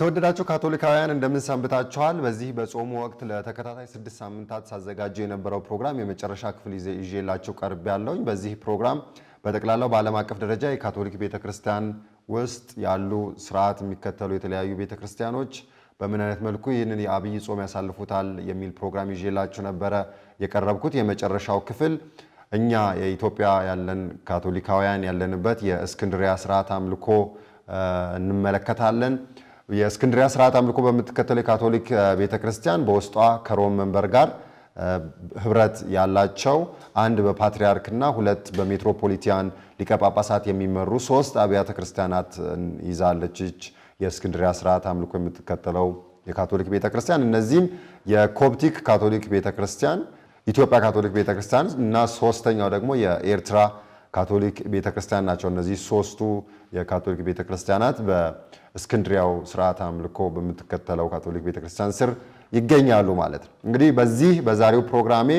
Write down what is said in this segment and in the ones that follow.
የተወደዳችሁ ካቶሊካውያን እንደምን ሰንብታችኋል? በዚህ በጾሙ ወቅት ለተከታታይ ስድስት ሳምንታት ሳዘጋጀው የነበረው ፕሮግራም የመጨረሻ ክፍል ይዤ ይዤላችሁ ቀርብ ያለውኝ። በዚህ ፕሮግራም በጠቅላላው በዓለም አቀፍ ደረጃ የካቶሊክ ቤተክርስቲያን ውስጥ ያሉ ስርዓት የሚከተሉ የተለያዩ ቤተክርስቲያኖች በምን አይነት መልኩ ይህንን የአብይ ጾም ያሳልፉታል የሚል ፕሮግራም ይዤላችሁ ነበረ የቀረብኩት። የመጨረሻው ክፍል እኛ የኢትዮጵያ ያለን ካቶሊካውያን ያለንበት የእስክንድሪያ ስርዓት አምልኮ እንመለከታለን። የእስክንድሪያ ስርዓት አምልኮ በምትከተል የካቶሊክ ቤተክርስቲያን በውስጧ ከሮም መንበር ጋር ህብረት ያላቸው አንድ በፓትሪያርክና ሁለት በሜትሮፖሊቲያን ሊቀጳጳሳት የሚመሩ ሶስት አብያተ ክርስቲያናት ይዛለች። ይች የእስክንድሪያ ስርዓት አምልኮ የምትከተለው የካቶሊክ ቤተክርስቲያን እነዚህም የኮፕቲክ ካቶሊክ ቤተክርስቲያን፣ ኢትዮጵያ ካቶሊክ ቤተክርስቲያን እና ሶስተኛው ደግሞ የኤርትራ ካቶሊክ ቤተክርስቲያን ናቸው። እነዚህ ሶስቱ የካቶሊክ ቤተክርስቲያናት በእስክንድሪያው ስርዓት አምልኮ በምትከተለው ካቶሊክ ቤተክርስቲያን ስር ይገኛሉ ማለት ነው። እንግዲህ በዚህ በዛሬው ፕሮግራሜ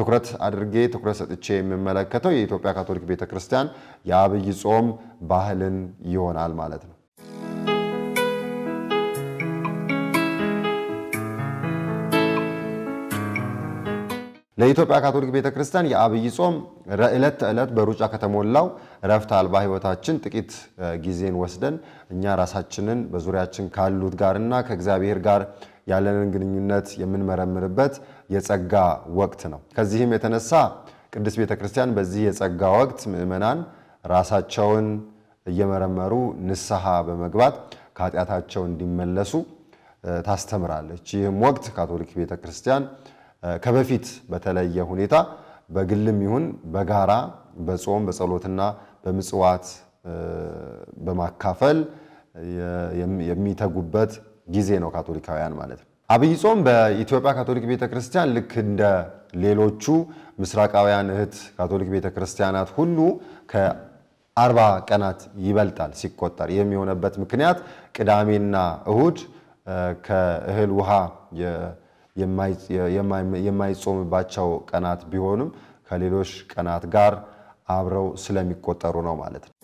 ትኩረት አድርጌ ትኩረት ሰጥቼ የምመለከተው የኢትዮጵያ ካቶሊክ ቤተክርስቲያን የአብይ ጾም ባህልን ይሆናል ማለት ነው። ለኢትዮጵያ ካቶሊክ ቤተ ክርስቲያን የአብይ ጾም ዕለት ተዕለት በሩጫ ከተሞላው እረፍት አልባ ህይወታችን ጥቂት ጊዜን ወስደን እኛ ራሳችንን በዙሪያችን ካሉት ጋርና ከእግዚአብሔር ጋር ያለንን ግንኙነት የምንመረምርበት የጸጋ ወቅት ነው። ከዚህም የተነሳ ቅድስት ቤተ ክርስቲያን በዚህ የጸጋ ወቅት ምዕመናን ራሳቸውን እየመረመሩ ንስሐ በመግባት ከኃጢአታቸው እንዲመለሱ ታስተምራለች። ይህም ወቅት ካቶሊክ ቤተ ክርስቲያን ከበፊት በተለየ ሁኔታ በግልም ይሁን በጋራ በጾም በጸሎትና በምጽዋት በማካፈል የሚተጉበት ጊዜ ነው ካቶሊካውያን ማለት ነው። አብይ ጾም በኢትዮጵያ ካቶሊክ ቤተክርስቲያን ልክ እንደ ሌሎቹ ምስራቃውያን እህት ካቶሊክ ቤተክርስቲያናት ሁሉ ከአርባ ቀናት ይበልጣል ሲቆጠር። ይህም የሆነበት ምክንያት ቅዳሜና እሁድ ከእህል ውሃ የማይጾምባቸው ቀናት ቢሆንም ከሌሎች ቀናት ጋር አብረው ስለሚቆጠሩ ነው ማለት ነው።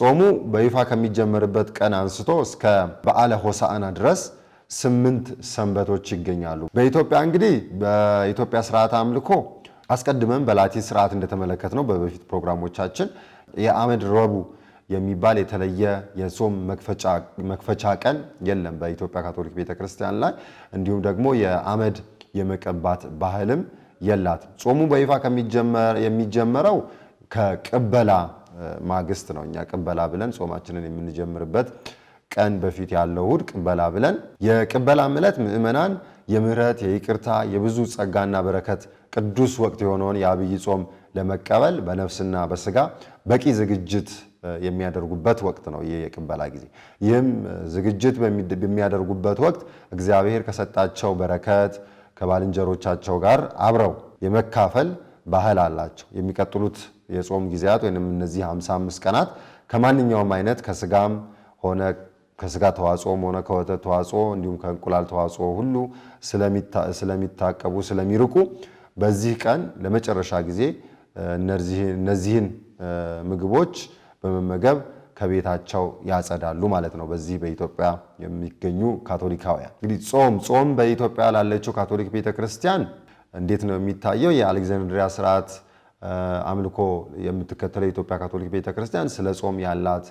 ጾሙ በይፋ ከሚጀመርበት ቀን አንስቶ እስከ በዓለ ሆሳዕና ድረስ ስምንት ሰንበቶች ይገኛሉ። በኢትዮጵያ እንግዲህ በኢትዮጵያ ስርዓት አምልኮ አስቀድመን በላቲን ስርዓት እንደተመለከት ነው በበፊት ፕሮግራሞቻችን የአመድ ረቡዕ የሚባል የተለየ የጾም መክፈቻ ቀን የለም በኢትዮጵያ ካቶሊክ ቤተክርስቲያን ላይ። እንዲሁም ደግሞ የአመድ የመቀባት ባህልም የላት ጾሙ በይፋ የሚጀመረው ከቅበላ ማግስት ነው። እኛ ቅበላ ብለን ጾማችንን የምንጀምርበት ቀን በፊት ያለው እሑድ ቅበላ ብለን የቅበላ ዕለት ምዕመናን የምህረት የይቅርታ የብዙ ጸጋና በረከት ቅዱስ ወቅት የሆነውን የአብይ ጾም ለመቀበል በነፍስና በስጋ በቂ ዝግጅት የሚያደርጉበት ወቅት ነው ይህ የቅበላ ጊዜ። ይህም ዝግጅት በሚያደርጉበት ወቅት እግዚአብሔር ከሰጣቸው በረከት ከባልንጀሮቻቸው ጋር አብረው የመካፈል ባህል አላቸው። የሚቀጥሉት የጾም ጊዜያት ወይም እነዚህ 55 ቀናት ከማንኛውም አይነት ከስጋም ሆነ ከስጋ ተዋጽኦም ሆነ ከወተት ተዋጽኦ እንዲሁም ከእንቁላል ተዋጽኦ ሁሉ ስለሚታቀቡ ስለሚርቁ በዚህ ቀን ለመጨረሻ ጊዜ እነዚህን ምግቦች በመመገብ ከቤታቸው ያጸዳሉ ማለት ነው። በዚህ በኢትዮጵያ የሚገኙ ካቶሊካውያን እንግዲህ ጾም ጾም በኢትዮጵያ ላለችው ካቶሊክ ቤተ ክርስቲያን እንዴት ነው የሚታየው? የአሌክዛንድሪያ ስርዓት አምልኮ የምትከተለው የኢትዮጵያ ካቶሊክ ቤተክርስቲያን ስለ ጾም ያላት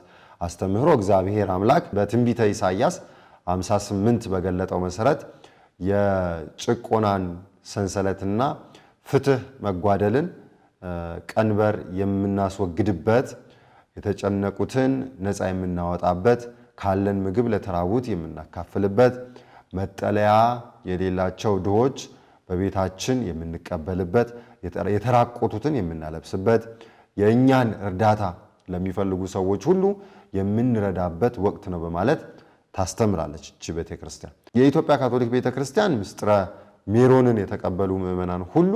አስተምህሮ እግዚአብሔር አምላክ በትንቢተ ኢሳያስ 58 በገለጠው መሰረት የጭቆናን ሰንሰለትና ፍትህ መጓደልን ቀንበር የምናስወግድበት የተጨነቁትን ነፃ የምናወጣበት፣ ካለን ምግብ ለተራቡት የምናካፍልበት፣ መጠለያ የሌላቸው ድሆች በቤታችን የምንቀበልበት፣ የተራቆቱትን የምናለብስበት፣ የእኛን እርዳታ ለሚፈልጉ ሰዎች ሁሉ የምንረዳበት ወቅት ነው በማለት ታስተምራለች እቺ ቤተክርስቲያን የኢትዮጵያ ካቶሊክ ቤተክርስቲያን ምስጥረ ሜሮንን የተቀበሉ ምዕመናን ሁሉ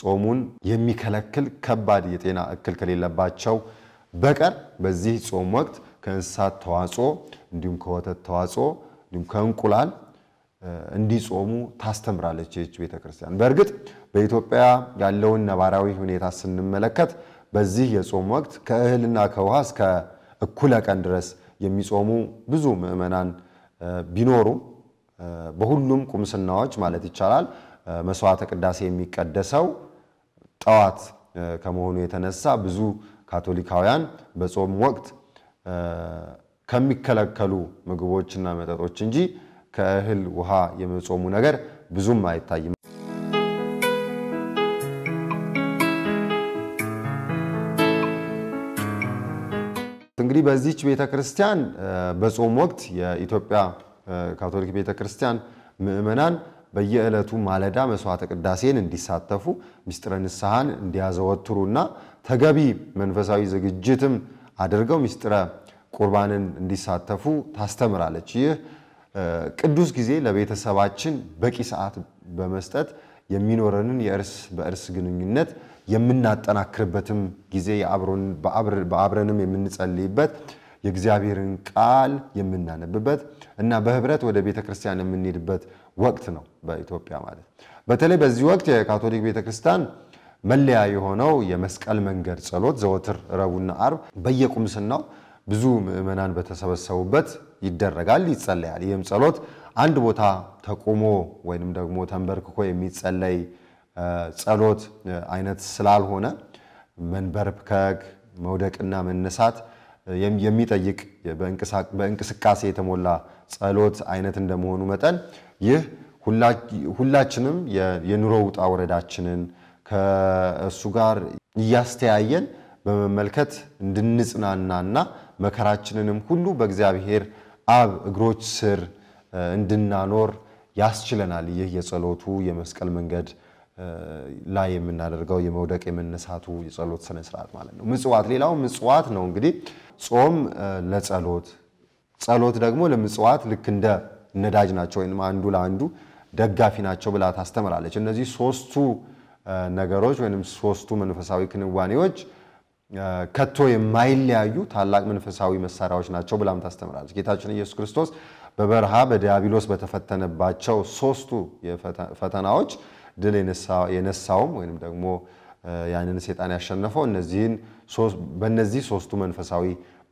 ጾሙን የሚከለክል ከባድ የጤና እክል ከሌለባቸው በቀር በዚህ ጾም ወቅት ከእንስሳት ተዋጽኦ እንዲሁም ከወተት ተዋጽኦ እንዲሁም ከእንቁላል እንዲጾሙ ታስተምራለች ይህች ቤተክርስቲያን። በእርግጥ በኢትዮጵያ ያለውን ነባራዊ ሁኔታ ስንመለከት በዚህ የጾም ወቅት ከእህልና ከውሃ እስከ እኩለ ቀን ድረስ የሚጾሙ ብዙ ምዕመናን ቢኖሩም በሁሉም ቁምስናዎች ማለት ይቻላል መስዋዕተ ቅዳሴ የሚቀደሰው ጠዋት ከመሆኑ የተነሳ ብዙ ካቶሊካውያን በጾም ወቅት ከሚከለከሉ ምግቦችና መጠጦች እንጂ ከእህል ውሃ የመጾሙ ነገር ብዙም አይታይም። እንግዲህ በዚች ቤተክርስቲያን በጾም ወቅት የኢትዮጵያ ካቶሊክ ቤተክርስቲያን ምእመናን በየዕለቱ ማለዳ መስዋዕተ ቅዳሴን እንዲሳተፉ ምስጢረ ንስሐን እንዲያዘወትሩና ተገቢ መንፈሳዊ ዝግጅትም አድርገው ምስጢረ ቁርባንን እንዲሳተፉ ታስተምራለች። ይህ ቅዱስ ጊዜ ለቤተሰባችን በቂ ሰዓት በመስጠት የሚኖረንን የእርስ በእርስ ግንኙነት የምናጠናክርበትም ጊዜ በአብረንም የምንጸልይበት የእግዚአብሔርን ቃል የምናነብበት እና በህብረት ወደ ቤተ ክርስቲያን የምንሄድበት ወቅት ነው በኢትዮጵያ ማለት። በተለይ በዚህ ወቅት የካቶሊክ ቤተ ክርስቲያን መለያ የሆነው የመስቀል መንገድ ጸሎት ዘወትር ረቡና አርብ በየቁምስናው ብዙ ምዕመናን በተሰበሰቡበት ይደረጋል፣ ይጸለያል። ይህም ጸሎት አንድ ቦታ ተቆሞ ወይንም ደግሞ ተንበርክኮ የሚጸለይ ጸሎት አይነት ስላልሆነ መንበርከክ፣ መውደቅና መነሳት የሚጠይቅ በእንቅስቃሴ የተሞላ ጸሎት አይነት እንደመሆኑ መጠን ይህ ሁላችንም የኑሮ ውጣ ወረዳችንን ከእሱ ጋር እያስተያየን በመመልከት እንድንጽናናና መከራችንንም ሁሉ በእግዚአብሔር አብ እግሮች ስር እንድናኖር ያስችለናል። ይህ የጸሎቱ የመስቀል መንገድ ላይ የምናደርገው የመውደቅ የመነሳቱ የጸሎት ስነስርዓት ማለት ነው። ምጽዋት፣ ሌላው ምጽዋት ነው። እንግዲህ ጾም ለጸሎት ጸሎት ደግሞ ለምጽዋት ልክ እንደ ነዳጅ ናቸው፣ ወይም አንዱ ለአንዱ ደጋፊ ናቸው ብላ ታስተምራለች። እነዚህ ሶስቱ ነገሮች ወይም ሶስቱ መንፈሳዊ ክንዋኔዎች ከቶ የማይለያዩ ታላቅ መንፈሳዊ መሳሪያዎች ናቸው ብላም ታስተምራለች። ጌታችን ኢየሱስ ክርስቶስ በበረሃ በዲያብሎስ በተፈተነባቸው ሶስቱ ፈተናዎች ድል የነሳውም ወይም ደግሞ ያንን ሴጣን ያሸነፈው እነዚህን በእነዚህ ሶስቱ መንፈሳዊ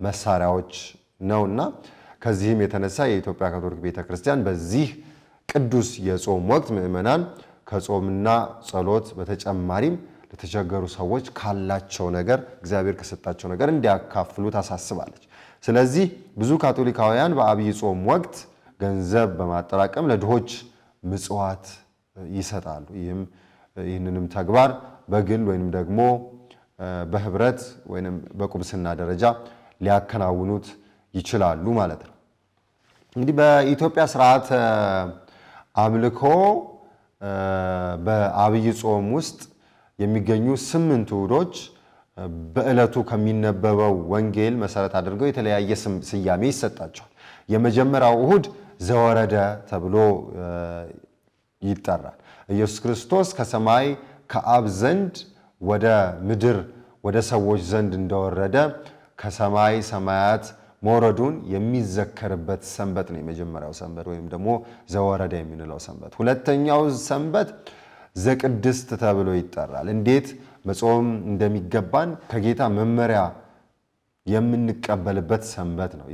መሳሪያዎች ነውና ከዚህም የተነሳ የኢትዮጵያ ካቶሊክ ቤተክርስቲያን በዚህ ቅዱስ የጾም ወቅት ምዕመናን ከጾምና ጸሎት በተጨማሪም ለተቸገሩ ሰዎች ካላቸው ነገር እግዚአብሔር ከሰጣቸው ነገር እንዲያካፍሉ ታሳስባለች። ስለዚህ ብዙ ካቶሊካውያን በአብይ ጾም ወቅት ገንዘብ በማጠራቀም ለድሆች ምጽዋት ይሰጣሉ። ይህም ይህንንም ተግባር በግል ወይንም ደግሞ በህብረት ወይንም በቁምስና ደረጃ ሊያከናውኑት ይችላሉ ማለት ነው። እንግዲህ በኢትዮጵያ ስርዓት አምልኮ በአብይ ጾም ውስጥ የሚገኙ ስምንት ውህዶች በዕለቱ ከሚነበበው ወንጌል መሰረት አድርገው የተለያየ ስያሜ ይሰጣቸዋል። የመጀመሪያው እሁድ ዘወረደ ተብሎ ይጠራል። ኢየሱስ ክርስቶስ ከሰማይ ከአብ ዘንድ ወደ ምድር ወደ ሰዎች ዘንድ እንደወረደ ከሰማይ ሰማያት መውረዱን የሚዘከርበት ሰንበት ነው። የመጀመሪያው ሰንበት ወይም ደግሞ ዘወረደ የምንለው ሰንበት። ሁለተኛው ሰንበት ዘቅድስት ተብሎ ይጠራል። እንዴት መጾም እንደሚገባን ከጌታ መመሪያ የምንቀበልበት ሰንበት ነው።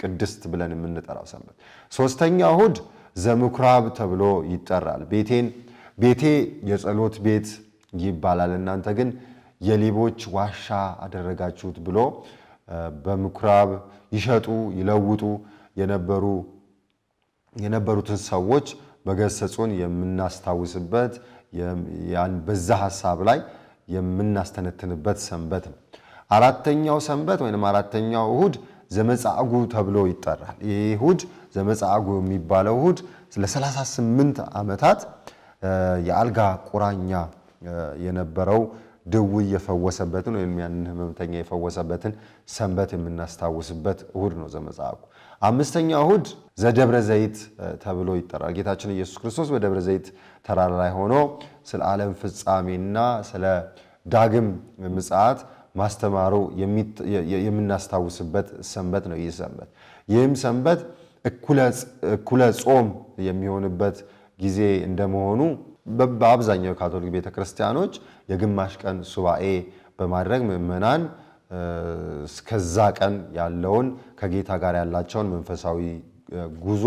ቅድስት ብለን የምንጠራው ሰንበት። ሶስተኛ እሁድ ዘምኩራብ ተብሎ ይጠራል። ቤቴን ቤቴ የጸሎት ቤት ይባላል፣ እናንተ ግን የሌቦች ዋሻ አደረጋችሁት ብሎ በምኩራብ ይሸጡ ይለውጡ የነበሩ የነበሩትን ሰዎች መገሰጹን የምናስታውስበት በዛ ሀሳብ ላይ የምናስተነትንበት ሰንበት ነው። አራተኛው ሰንበት ወይም አራተኛው እሁድ ዘመጻጉዕ ተብሎ ይጠራል። ይህ እሁድ ዘመጻጉዕ የሚባለው እሁድ ለ38 ዓመታት የአልጋ ቁራኛ የነበረው ድውይ የፈወሰበትን ወይም ያንን ህመምተኛ የፈወሰበትን ሰንበት የምናስታውስበት እሁድ ነው ዘመጻጉዕ። አምስተኛ እሁድ ዘደብረ ዘይት ተብሎ ይጠራል። ጌታችን ኢየሱስ ክርስቶስ በደብረ ዘይት ተራራ ላይ ሆኖ ስለ ዓለም ፍጻሜና ስለ ዳግም ምጽአት ማስተማሩ የምናስታውስበት ሰንበት ነው። ይህ ሰንበት ይህም ሰንበት እኩለ ጾም የሚሆንበት ጊዜ እንደመሆኑ በአብዛኛው ካቶሊክ ቤተክርስቲያኖች የግማሽ ቀን ሱባኤ በማድረግ ምዕመናን እስከዛ ቀን ያለውን ከጌታ ጋር ያላቸውን መንፈሳዊ ጉዞ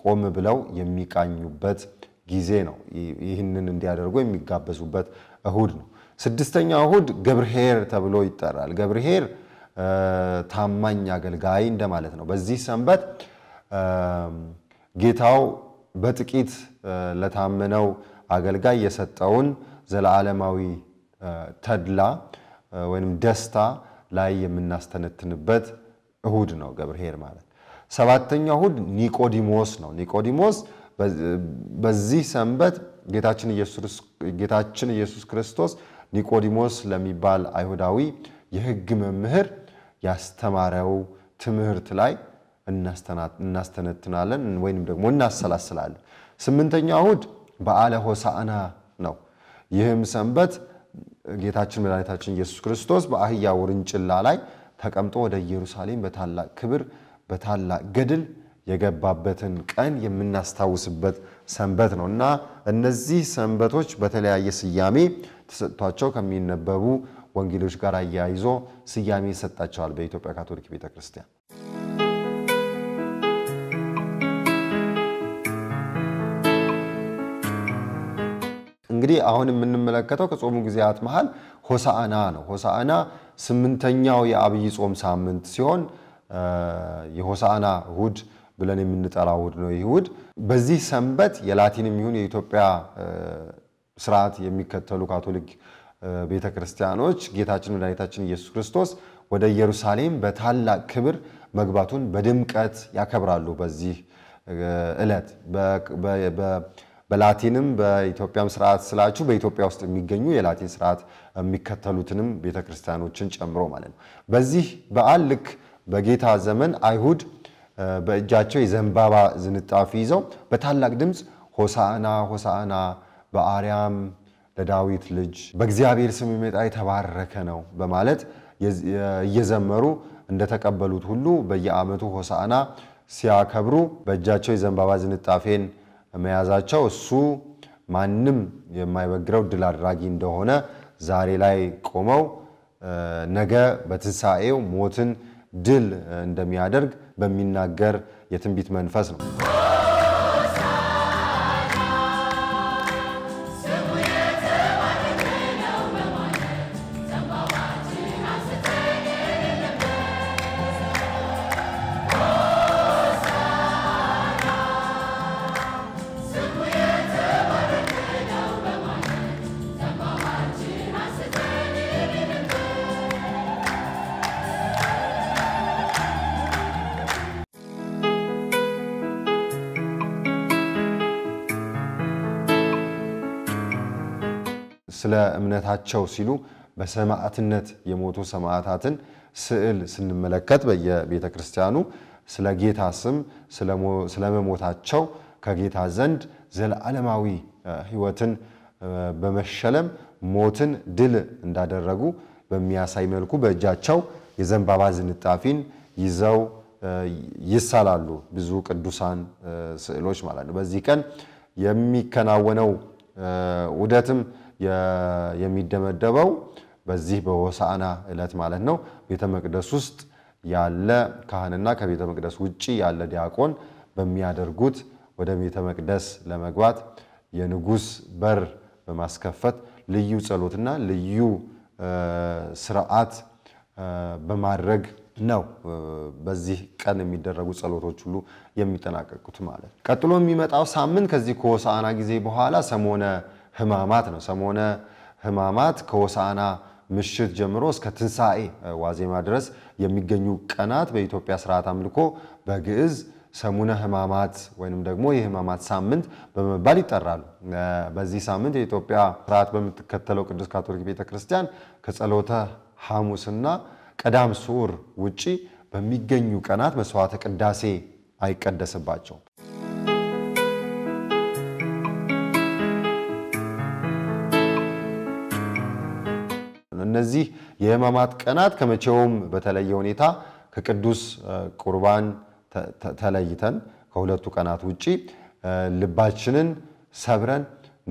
ቆም ብለው የሚቃኙበት ጊዜ ነው። ይህንን እንዲያደርጉ የሚጋበዙበት እሁድ ነው። ስድስተኛ እሁድ ገብርሄር ተብሎ ይጠራል። ገብርሄር ታማኝ አገልጋይ እንደማለት ነው። በዚህ ሰንበት ጌታው በጥቂት ለታመነው አገልጋይ የሰጠውን ዘለዓለማዊ ተድላ ወይም ደስታ ላይ የምናስተነትንበት እሁድ ነው ገብርሄር ማለት። ሰባተኛው እሁድ ኒቆዲሞስ ነው። ኒቆዲሞስ በዚህ ሰንበት ጌታችን ኢየሱስ ክርስቶስ ኒቆዲሞስ ለሚባል አይሁዳዊ የሕግ መምህር ያስተማረው ትምህርት ላይ እናስተነትናለን ወይም ደግሞ እናሰላስላለን። ስምንተኛው እሁድ በዓለ ሆሳዕና ነው። ይህም ሰንበት ጌታችን መድኃኒታችን ኢየሱስ ክርስቶስ በአህያ ውርንጭላ ላይ ተቀምጦ ወደ ኢየሩሳሌም በታላቅ ክብር በታላቅ ገድል የገባበትን ቀን የምናስታውስበት ሰንበት ነው እና እነዚህ ሰንበቶች በተለያየ ስያሜ ተሰጥቷቸው ከሚነበቡ ወንጌሎች ጋር አያይዞ ስያሜ ይሰጣቸዋል በኢትዮጵያ ካቶሊክ ቤተ ክርስቲያን። እንግዲህ አሁን የምንመለከተው ከጾሙ ጊዜያት መሃል ሆሳዕና ነው። ሆሳዕና ስምንተኛው የአብይ ጾም ሳምንት ሲሆን የሆሳዕና እሁድ ብለን የምንጠራው እሁድ ነው። ይህ እሁድ በዚህ ሰንበት የላቲንም ይሁን የኢትዮጵያ ስርዓት የሚከተሉ ካቶሊክ ቤተ ክርስቲያኖች ጌታችን መድኃኒታችን ኢየሱስ ክርስቶስ ወደ ኢየሩሳሌም በታላቅ ክብር መግባቱን በድምቀት ያከብራሉ። በዚህ ዕለት በላቲንም በኢትዮጵያም ስርዓት ስላችሁ በኢትዮጵያ ውስጥ የሚገኙ የላቲን ስርዓት የሚከተሉትንም ቤተ ክርስቲያኖችን ጨምሮ ማለት ነው። በዚህ በዓል ልክ በጌታ ዘመን አይሁድ በእጃቸው የዘንባባ ዝንጣፊ ይዘው በታላቅ ድምፅ ሆሳዕና ሆሳዕና በአርያም ለዳዊት ልጅ በእግዚአብሔር ስም የሚመጣ የተባረከ ነው በማለት እየዘመሩ እንደተቀበሉት ሁሉ በየዓመቱ ሆሳዕና ሲያከብሩ በእጃቸው የዘንባባ ዝንጣፌን መያዛቸው እሱ ማንም የማይበግረው ድል አድራጊ እንደሆነ ዛሬ ላይ ቆመው ነገ በትንሣኤው ሞትን ድል እንደሚያደርግ በሚናገር የትንቢት መንፈስ ነው። ስለ እምነታቸው ሲሉ በሰማዕትነት የሞቱ ሰማዕታትን ስዕል ስንመለከት በየቤተ ክርስቲያኑ ስለ ጌታ ስም ስለመሞታቸው ከጌታ ዘንድ ዘለዓለማዊ ሕይወትን በመሸለም ሞትን ድል እንዳደረጉ በሚያሳይ መልኩ በእጃቸው የዘንባባ ዝንጣፊን ይዘው ይሳላሉ። ብዙ ቅዱሳን ስዕሎች ማለት ነው። በዚህ ቀን የሚከናወነው ውደትም የሚደመደበው በዚህ በሆሳዕና ዕለት ማለት ነው። ቤተ መቅደስ ውስጥ ያለ ካህንና ከቤተ መቅደስ ውጭ ያለ ዲያቆን በሚያደርጉት ወደ ቤተ መቅደስ ለመግባት የንጉሥ በር በማስከፈት ልዩ ጸሎትና ልዩ ስርዓት በማድረግ ነው። በዚህ ቀን የሚደረጉ ጸሎቶች ሁሉ የሚጠናቀቁት ማለት ቀጥሎ የሚመጣው ሳምንት ከዚህ ከሆሳዕና ጊዜ በኋላ ሰሞነ ህማማት ነው። ሰሞነ ህማማት ከሆሳዕና ምሽት ጀምሮ እስከ ትንሣኤ ዋዜማ ድረስ የሚገኙ ቀናት በኢትዮጵያ ስርዓት አምልኮ በግዕዝ ሰሙነ ህማማት ወይም ደግሞ የህማማት ሳምንት በመባል ይጠራሉ። በዚህ ሳምንት የኢትዮጵያ ስርዓት በምትከተለው ቅዱስ ካቶሊክ ቤተክርስቲያን ከጸሎተ ሐሙስና ቀዳም ስዑር ውጪ በሚገኙ ቀናት መስዋዕተ ቅዳሴ አይቀደስባቸውም። እነዚህ የህመማት ቀናት ከመቼውም በተለየ ሁኔታ ከቅዱስ ቁርባን ተለይተን ከሁለቱ ቀናት ውጪ ልባችንን ሰብረን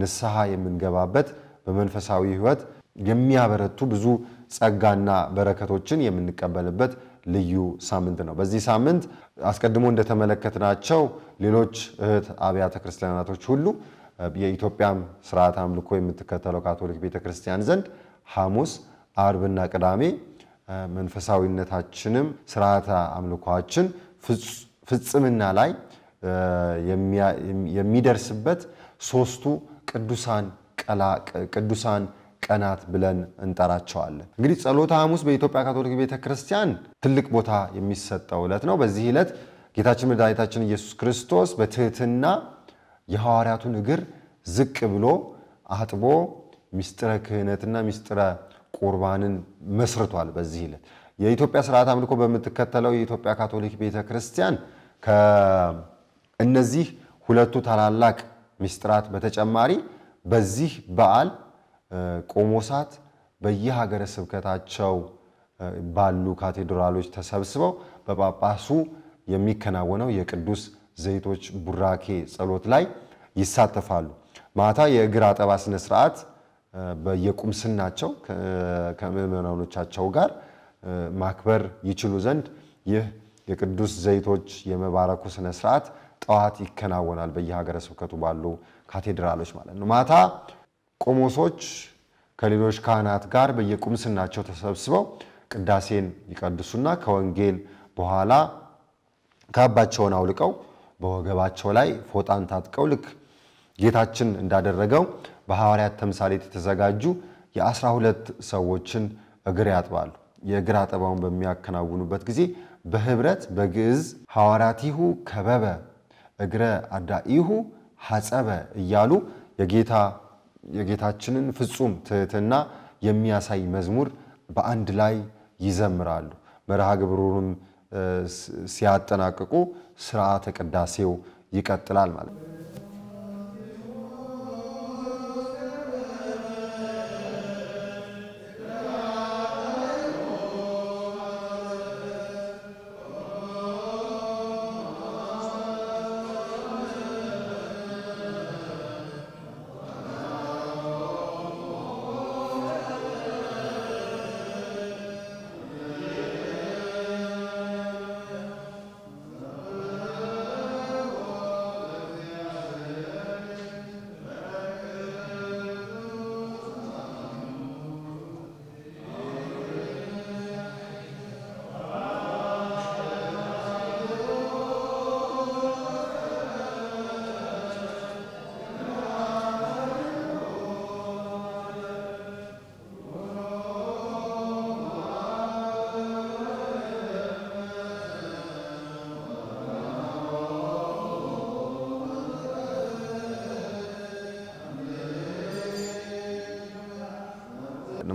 ንስሐ የምንገባበት በመንፈሳዊ ህይወት የሚያበረቱ ብዙ ጸጋና በረከቶችን የምንቀበልበት ልዩ ሳምንት ነው። በዚህ ሳምንት አስቀድሞ እንደተመለከትናቸው ሌሎች እህት አብያተ ክርስቲያናቶች ሁሉ የኢትዮጵያም ስርዓት አምልኮ የምትከተለው ካቶሊክ ቤተክርስቲያን ዘንድ ሐሙስ፣ አርብና ቅዳሜ መንፈሳዊነታችንም ስርዓተ አምልኳችን ፍጽምና ላይ የሚደርስበት ሶስቱ ቅዱሳን ቀናት ብለን እንጠራቸዋለን። እንግዲህ ጸሎተ ሐሙስ በኢትዮጵያ ካቶሊክ ቤተ ክርስቲያን ትልቅ ቦታ የሚሰጠው ዕለት ነው። በዚህ ዕለት ጌታችን መድኃኒታችን ኢየሱስ ክርስቶስ በትህትና የሐዋርያቱን እግር ዝቅ ብሎ አጥቦ ሚስጥረ ክህነትና ሚስጥረ ቁርባንን መስርቷል። በዚህ ዕለት የኢትዮጵያ ስርዓት አምልኮ በምትከተለው የኢትዮጵያ ካቶሊክ ቤተ ክርስቲያን ከእነዚህ ሁለቱ ታላላቅ ሚስጥራት በተጨማሪ በዚህ በዓል ቆሞሳት በየሀገረ ስብከታቸው ባሉ ካቴድራሎች ተሰብስበው በጳጳሱ የሚከናወነው የቅዱስ ዘይቶች ቡራኬ ጸሎት ላይ ይሳተፋሉ። ማታ የእግር አጠባ ስነስርዓት። በየቁምስናቸው ከምዕመናኖቻቸው ጋር ማክበር ይችሉ ዘንድ ይህ የቅዱስ ዘይቶች የመባረኩ ስነ ስርዓት ጠዋት ይከናወናል። በየሀገረ ስብከቱ ባሉ ካቴድራሎች ማለት ነው። ማታ ቆሞሶች ከሌሎች ካህናት ጋር በየቁምስናቸው ተሰብስበው ቅዳሴን ይቀድሱና ከወንጌል በኋላ ካባቸውን አውልቀው በወገባቸው ላይ ፎጣን ታጥቀው ልክ ጌታችን እንዳደረገው በሐዋርያት ተምሳሌት የተዘጋጁ የአስራ ሁለት ሰዎችን እግር ያጥባሉ። የእግር አጠባውን በሚያከናውኑበት ጊዜ በህብረት በግዕዝ ሐዋርያቲሁ ከበበ እግረ አዳኢሁ ሐጸበ እያሉ የጌታ የጌታችንን ፍጹም ትህትና የሚያሳይ መዝሙር በአንድ ላይ ይዘምራሉ። መርሃ ግብሩንም ሲያጠናቅቁ ስርዓተ ቅዳሴው ይቀጥላል ማለት ነው።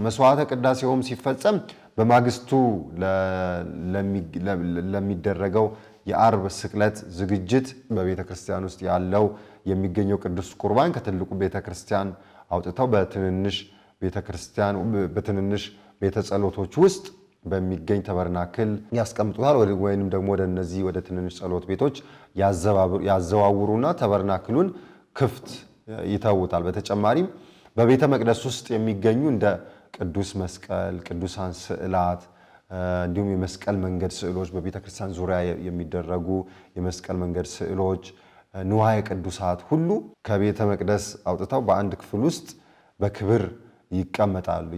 መስዋዕተ ቅዳሴውም ሲፈጸም በማግስቱ ለሚደረገው የአርብ ስቅለት ዝግጅት በቤተ ክርስቲያን ውስጥ ያለው የሚገኘው ቅዱስ ቁርባን ከትልቁ ቤተ ክርስቲያን አውጥተው በትንንሽ ቤተ ክርስቲያን በትንንሽ ቤተ ጸሎቶች ውስጥ በሚገኝ ተበርናክል ያስቀምጡታል። ወይንም ደግሞ ወደ እነዚህ ወደ ትንንሽ ጸሎት ቤቶች ያዘዋውሩና ተበርናክሉን ክፍት ይተውታል። በተጨማሪም በቤተ መቅደስ ውስጥ የሚገኙ እንደ ቅዱስ መስቀል፣ ቅዱሳን ስዕላት እንዲሁም የመስቀል መንገድ ስዕሎች በቤተ ክርስቲያን ዙሪያ የሚደረጉ የመስቀል መንገድ ስዕሎች፣ ንዋየ ቅዱሳት ሁሉ ከቤተ መቅደስ አውጥተው በአንድ ክፍል ውስጥ በክብር ይቀመጣሉ።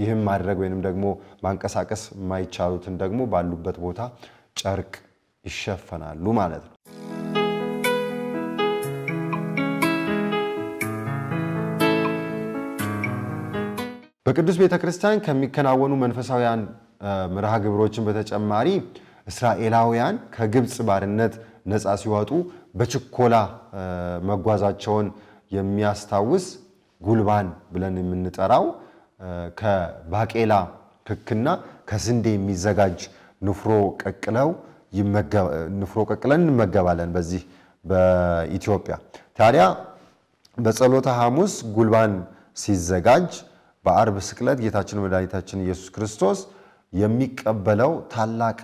ይህም ማድረግ ወይንም ደግሞ ማንቀሳቀስ የማይቻሉትን ደግሞ ባሉበት ቦታ ጨርቅ ይሸፈናሉ ማለት ነው። በቅዱስ ቤተ ክርስቲያን ከሚከናወኑ መንፈሳዊያን መርሃ ግብሮችን በተጨማሪ እስራኤላውያን ከግብፅ ባርነት ነፃ ሲወጡ በችኮላ መጓዛቸውን የሚያስታውስ ጉልባን ብለን የምንጠራው ከባቄላ ክክና ከስንዴ የሚዘጋጅ ንፍሮ ቀቅለው ንፍሮ ቀቅለን እንመገባለን። በዚህ በኢትዮጵያ ታዲያ በጸሎተ ሐሙስ ጉልባን ሲዘጋጅ በአርብ ስቅለት ጌታችን መድኃኒታችን ኢየሱስ ክርስቶስ የሚቀበለው ታላቅ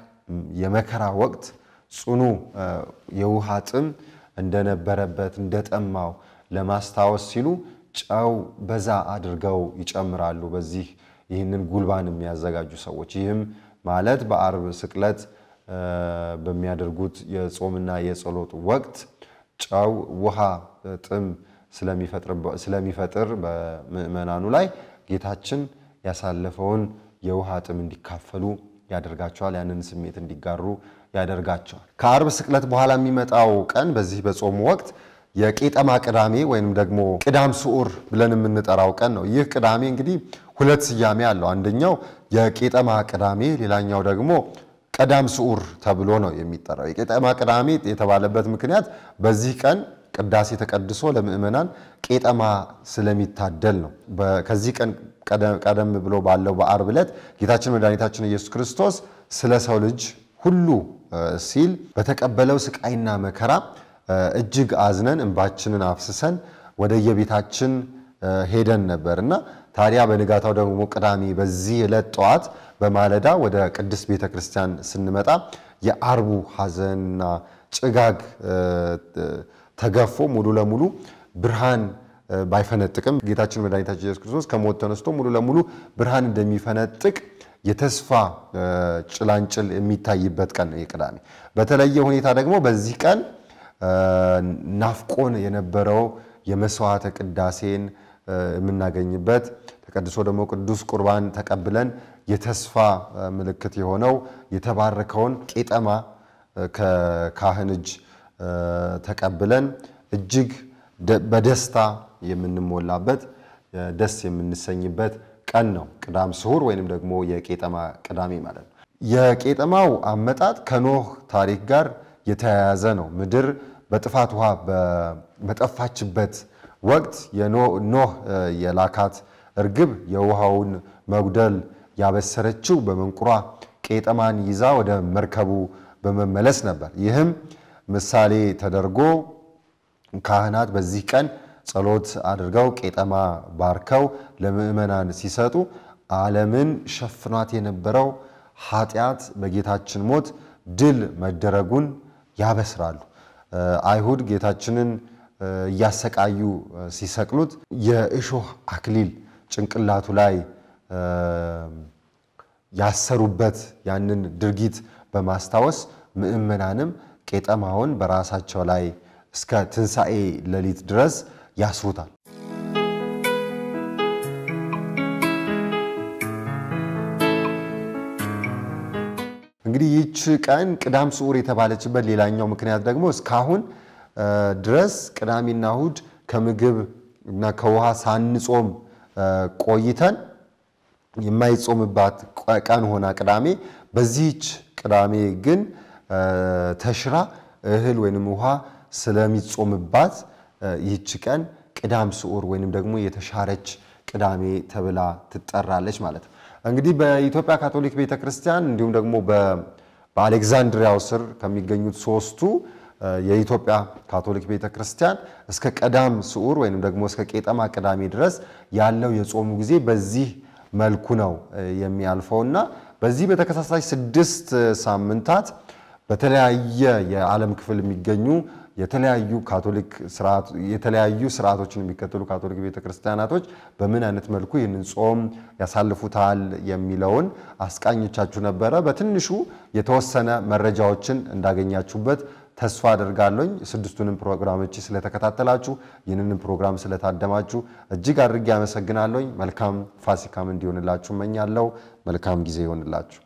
የመከራ ወቅት ጽኑ የውሃ ጥም እንደነበረበት እንደጠማው ለማስታወስ ሲሉ ጨው በዛ አድርገው ይጨምራሉ። በዚህ ይህንን ጉልባን የሚያዘጋጁ ሰዎች ይህም ማለት በአርብ ስቅለት በሚያደርጉት የጾምና የጸሎት ወቅት ጨው ውሃ ጥም ስለሚፈጥር በምዕመናኑ ላይ ጌታችን ያሳለፈውን የውሃ ጥም እንዲካፈሉ ያደርጋቸዋል። ያንን ስሜት እንዲጋሩ ያደርጋቸዋል። ከአርብ ስቅለት በኋላ የሚመጣው ቀን በዚህ በጾሙ ወቅት የቄጠማ ቅዳሜ ወይም ደግሞ ቅዳም ስዑር ብለን የምንጠራው ቀን ነው። ይህ ቅዳሜ እንግዲህ ሁለት ስያሜ አለው። አንደኛው የቄጠማ ቅዳሜ፣ ሌላኛው ደግሞ ቀዳም ስዑር ተብሎ ነው የሚጠራው። የቄጠማ ቅዳሜ የተባለበት ምክንያት በዚህ ቀን ቅዳሴ ተቀድሶ ለምእመናን ቄጠማ ስለሚታደል ነው። ከዚህ ቀን ቀደም ብሎ ባለው በአርብ ዕለት ጌታችን መድኃኒታችን ኢየሱስ ክርስቶስ ስለ ሰው ልጅ ሁሉ ሲል በተቀበለው ስቃይና መከራ እጅግ አዝነን እንባችንን አፍስሰን ወደየቤታችን ሄደን ነበር እና ታዲያ በንጋታው ደግሞ ቅዳሜ በዚህ ዕለት ጠዋት በማለዳ ወደ ቅድስት ቤተ ክርስቲያን ስንመጣ የአርቡ ሐዘንና ጭጋግ ተገፎ ሙሉ ለሙሉ ብርሃን ባይፈነጥቅም ጌታችን መድኃኒታችን ኢየሱስ ክርስቶስ ከሞት ተነስቶ ሙሉ ለሙሉ ብርሃን እንደሚፈነጥቅ የተስፋ ጭላንጭል የሚታይበት ቀን ነው ቅዳሜ። በተለየ ሁኔታ ደግሞ በዚህ ቀን ናፍቆን የነበረው የመስዋዕተ ቅዳሴን የምናገኝበት ተቀድሶ ደግሞ ቅዱስ ቁርባን ተቀብለን የተስፋ ምልክት የሆነው የተባረከውን ቄጠማ ከካህን እጅ ተቀብለን እጅግ በደስታ የምንሞላበት ደስ የምንሰኝበት ቀን ነው። ቅዳም ስሁር ወይንም ደግሞ የቄጠማ ቅዳሜ ማለት ነው። የቄጠማው አመጣጥ ከኖህ ታሪክ ጋር የተያያዘ ነው። ምድር በጥፋት ውሃ በጠፋችበት ወቅት ኖህ የላካት እርግብ የውሃውን መጉደል ያበሰረችው በመንቁሯ ቄጠማን ይዛ ወደ መርከቡ በመመለስ ነበር። ይህም ምሳሌ ተደርጎ ካህናት በዚህ ቀን ጸሎት አድርገው ቄጠማ ባርከው ለምእመናን ሲሰጡ ዓለምን ሸፍኗት የነበረው ኃጢአት በጌታችን ሞት ድል መደረጉን ያበስራሉ። አይሁድ ጌታችንን እያሰቃዩ ሲሰቅሉት የእሾህ አክሊል ጭንቅላቱ ላይ ያሰሩበት ያንን ድርጊት በማስታወስ ምእመናንም ቄጠማውን በራሳቸው ላይ እስከ ትንሣኤ ሌሊት ድረስ ያስሩታል። እንግዲህ ይህች ቀን ቅዳም ስዑር የተባለችበት ሌላኛው ምክንያት ደግሞ እስካሁን ድረስ ቅዳሜና እሁድ ከምግብ እና ከውሃ ሳንጾም ቆይተን የማይጾምባት ቀን ሆና ቅዳሜ በዚህች ቅዳሜ ግን ተሽራ እህል ወይንም ውሃ ስለሚጾምባት ይህች ቀን ቅዳም ስዑር ወይንም ደግሞ የተሻረች ቅዳሜ ተብላ ትጠራለች ማለት ነው። እንግዲህ በኢትዮጵያ ካቶሊክ ቤተክርስቲያን እንዲሁም ደግሞ በአሌክዛንድሪያው ስር ከሚገኙት ሶስቱ የኢትዮጵያ ካቶሊክ ቤተክርስቲያን እስከ ቀዳም ስዑር ወይንም ደግሞ እስከ ቄጠማ ቅዳሜ ድረስ ያለው የጾሙ ጊዜ በዚህ መልኩ ነው የሚያልፈውና በዚህ በተከሳሳይ ስድስት ሳምንታት በተለያየ የዓለም ክፍል የሚገኙ የተለያዩ ካቶሊክ የተለያዩ ስርዓቶችን የሚከተሉ ካቶሊክ ቤተክርስቲያናቶች በምን አይነት መልኩ ይህንን ጾም ያሳልፉታል የሚለውን አስቃኞቻችሁ ነበረ። በትንሹ የተወሰነ መረጃዎችን እንዳገኛችሁበት ተስፋ አድርጋለኝ። ስድስቱንም ፕሮግራሞች ስለተከታተላችሁ ይህንንም ፕሮግራም ስለታደማችሁ እጅግ አድርጌ አመሰግናለኝ። መልካም ፋሲካም እንዲሆንላችሁ እመኛለሁ። መልካም ጊዜ ይሆንላችሁ።